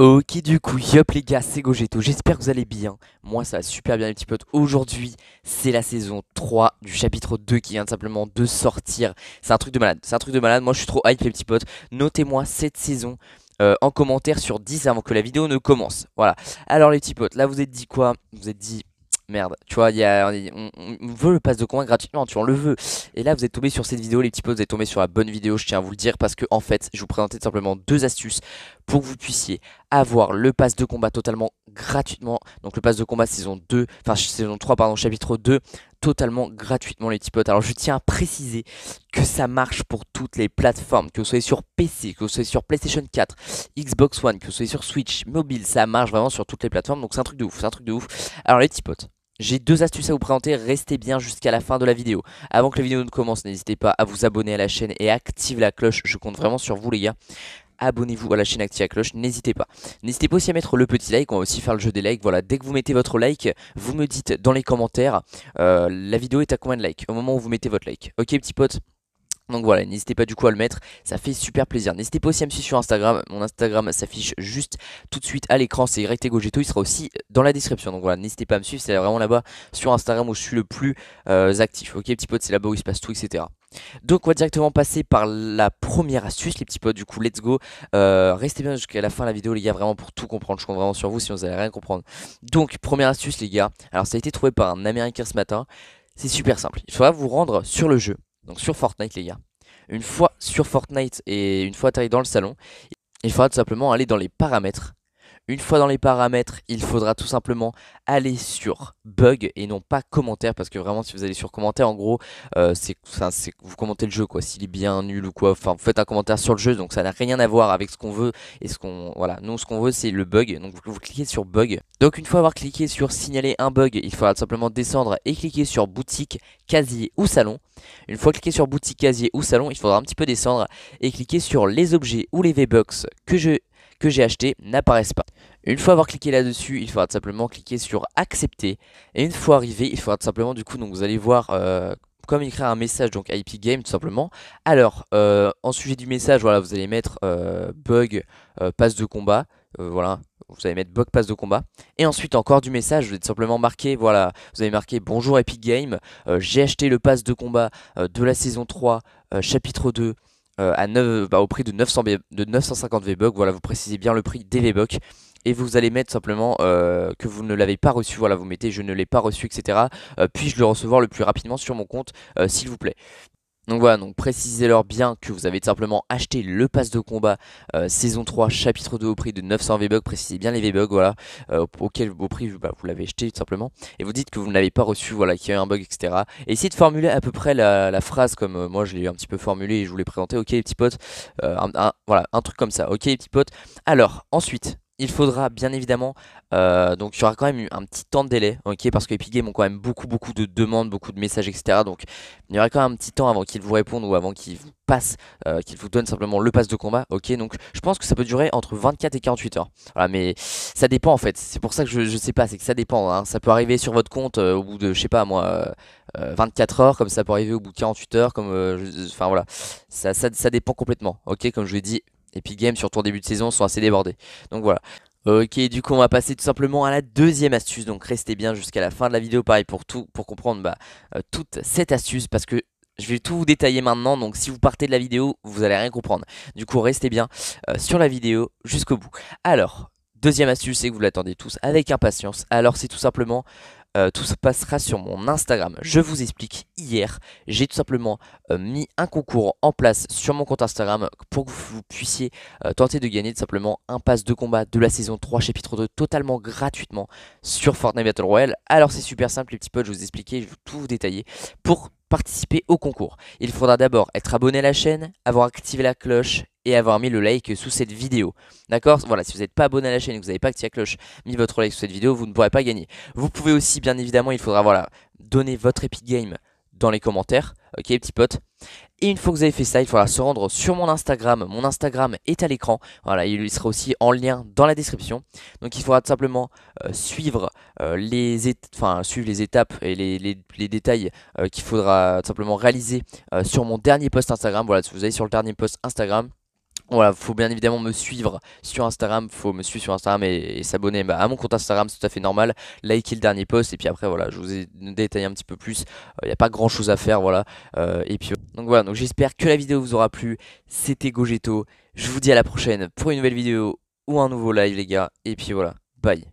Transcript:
Ok du coup, yop les gars, c'est Gogeto, j'espère que vous allez bien, moi ça va super bien les petits potes, aujourd'hui c'est la saison 3 du chapitre 2 qui vient simplement de sortir, c'est un truc de malade, c'est un truc de malade, moi je suis trop hype les petits potes, notez-moi cette saison euh, en commentaire sur 10 avant que la vidéo ne commence, voilà, alors les petits potes, là vous êtes dit quoi Vous êtes dit merde, tu vois, y a, on, veut le pass de coin gratuitement, tu vois, on le veut. Et là, vous êtes tombé sur cette vidéo, les petits potes, vous êtes tombé sur la bonne vidéo, je tiens à vous le dire, parce que en fait, je vous présentais simplement deux astuces pour que vous puissiez avoir le pass de combat totalement gratuitement. Donc le pass de combat saison 2, enfin saison 3 pardon, chapitre 2, totalement gratuitement les petits potes. Alors je tiens à préciser que ça marche pour toutes les plateformes, que vous soyez sur PC, que vous soyez sur PlayStation 4, Xbox One, que vous soyez sur Switch, mobile, ça marche vraiment sur toutes les plateformes. Donc c'est un truc de ouf, c'est un truc de ouf. Alors les petits potes, j'ai deux astuces à vous présenter, restez bien jusqu'à la fin de la vidéo. Avant que la vidéo ne commence, n'hésitez pas à vous abonner à la chaîne et active la cloche, je compte vraiment sur vous les gars abonnez-vous à la chaîne, active à cloche, n'hésitez pas. N'hésitez pas aussi à mettre le petit like, on va aussi faire le jeu des likes. Voilà, dès que vous mettez votre like, vous me dites dans les commentaires euh, la vidéo est à combien de likes au moment où vous mettez votre like. Ok, petit pote donc voilà, n'hésitez pas du coup à le mettre, ça fait super plaisir. N'hésitez pas aussi à me suivre sur Instagram, mon Instagram s'affiche juste tout de suite à l'écran, c'est YTGogeto, il sera aussi dans la description. Donc voilà, n'hésitez pas à me suivre, c'est vraiment là-bas sur Instagram où je suis le plus euh, actif. Ok petit pote, c'est là-bas où il se passe tout, etc. Donc on va directement passer par la première astuce, les petits potes, du coup let's go. Euh, restez bien jusqu'à la fin de la vidéo les gars, vraiment pour tout comprendre, je compte vraiment sur vous si vous allez rien comprendre. Donc première astuce les gars, alors ça a été trouvé par un américain ce matin, c'est super simple. Il faudra vous rendre sur le jeu, donc sur Fortnite les gars. Une fois sur Fortnite et une fois atterri dans le salon, il faudra tout simplement aller dans les paramètres une fois dans les paramètres, il faudra tout simplement aller sur bug et non pas commentaire parce que vraiment si vous allez sur commentaire en gros euh, c'est c'est vous commentez le jeu quoi s'il est bien nul ou quoi enfin vous faites un commentaire sur le jeu donc ça n'a rien à voir avec ce qu'on veut et ce qu'on voilà nous ce qu'on veut c'est le bug donc vous, cliquez sur bug donc une fois avoir cliqué sur signaler un bug il faudra tout simplement descendre et cliquer sur boutique casier ou salon une fois cliqué sur boutique casier ou salon il faudra un petit peu descendre et cliquer sur les objets ou les v box que je que j'ai acheté n'apparaissent pas. Une fois avoir cliqué là-dessus, il faudra tout simplement cliquer sur accepter. Et une fois arrivé, il faudra tout simplement du coup, donc vous allez voir euh, comme il crée un message, donc Epic Game tout simplement. Alors, euh, en sujet du message, voilà, vous allez mettre euh, bug passe de combat. voilà, vous allez mettre bug passe de combat. Et ensuite encore du message, vous allez simplement marquer, voilà, vous allez marquer bonjour Epic Game, j'ai acheté le passe de combat de la saison 3, chapitre 2, euh, à 9, bah, au prix de, 900 de 950 V-Bucks. Voilà, vous précisez bien le prix V-Bucks Et vous allez mettre simplement euh, que vous ne l'avez pas reçu. Voilà, vous mettez je ne l'ai pas reçu, etc. Euh, puis-je le recevoir le plus rapidement sur mon compte, s'il vous plaît. Donc voilà, donc précisez-leur bien que vous avez tout simplement acheté le pass de combat euh, saison 3 chapitre 2 au prix de 900 V-Bucks, précisez bien les V-Bucks, voilà, euh, auquel au prix bah, vous l'avez acheté tout simplement, et vous dites que vous ne l'avez pas reçu, voilà, qu'il y a eu un bug, etc. essayez de formuler à peu près la, phrase comme euh, moi je l'ai un petit peu formulée et je vous l'ai présenté, ok les petits potes, voilà, un truc comme ça, ok les petits potes. Alors, ensuite, il faudra bien évidemment, euh, donc il y aura quand même un petit temps de délai, ok, parce que les Games ont quand même beaucoup beaucoup de demandes, beaucoup de messages, etc. Donc il y aura quand même un petit temps avant qu'ils vous répondent ou avant qu'ils vous passent, euh, qu'ils vous donnent simplement le pass de combat, ok. Donc je pense que ça peut durer entre 24 et 48 heures. Voilà, mais ça dépend en fait. C'est pour ça que je, je sais pas, c'est que ça dépend. Hein. Ça peut arriver sur votre compte euh, au bout de, je sais pas moi, 24 heures, comme ça peut arriver au bout de 48 heures, comme, enfin voilà, ça, ça, ça dépend complètement, ok. Comme je l'ai dit, puis Games, sur en début de saison, sont assez débordés. Donc voilà. Ok, du coup on va passer tout simplement à la deuxième astuce, donc restez bien jusqu'à la fin de la vidéo, pareil pour tout, pour comprendre bah, euh, toute cette astuce, parce que je vais tout vous détailler maintenant, donc si vous partez de la vidéo, vous allez rien comprendre. Du coup restez bien euh, sur la vidéo jusqu'au bout. Alors, deuxième astuce, c'est que vous l'attendez tous avec impatience, alors c'est tout simplement euh, tout se passera sur mon Instagram. Je vous explique, hier, j'ai tout simplement euh, mis un concours en place sur mon compte Instagram pour que vous puissiez euh, tenter de gagner tout simplement un pass de combat de la saison 3 chapitre 2 totalement gratuitement sur Fortnite Battle Royale. Alors c'est super simple les petits potes, je vous expliquer, je vais tout vous détailler pour participer au concours. Il faudra d'abord être abonné à la chaîne, avoir activé la cloche et avoir mis le like sous cette vidéo. D'accord Voilà, si vous n'êtes pas abonné à la chaîne et que vous n'avez pas que la cloche, mis votre like sous cette vidéo, vous ne pourrez pas gagner. Vous pouvez aussi, bien évidemment, il faudra voilà, donner votre Epic Game dans les commentaires, ok petit pote. Et une fois que vous avez fait ça, il faudra se rendre sur mon Instagram. Mon Instagram est à l'écran. Voilà, il sera aussi en lien dans la description. Donc il faudra tout simplement euh, suivre, euh, les enfin, suivre les étapes et les, détails euh, qu'il faudra simplement réaliser sur mon dernier post Instagram. Voilà, si vous allez sur le dernier post Instagram, voilà, faut bien évidemment me suivre sur Instagram, faut me suivre sur Instagram et, s'abonner bah, à mon compte Instagram, c'est tout à fait normal. Likez le dernier post et puis après voilà, je vous ai détaillé un petit peu plus. Il euh, n'y a pas grand chose à faire, voilà. Euh, et puis donc voilà, donc j'espère que la vidéo vous aura plu. C'était Gogeto. Je vous dis à la prochaine pour une nouvelle vidéo ou un nouveau live les gars. Et puis voilà, bye.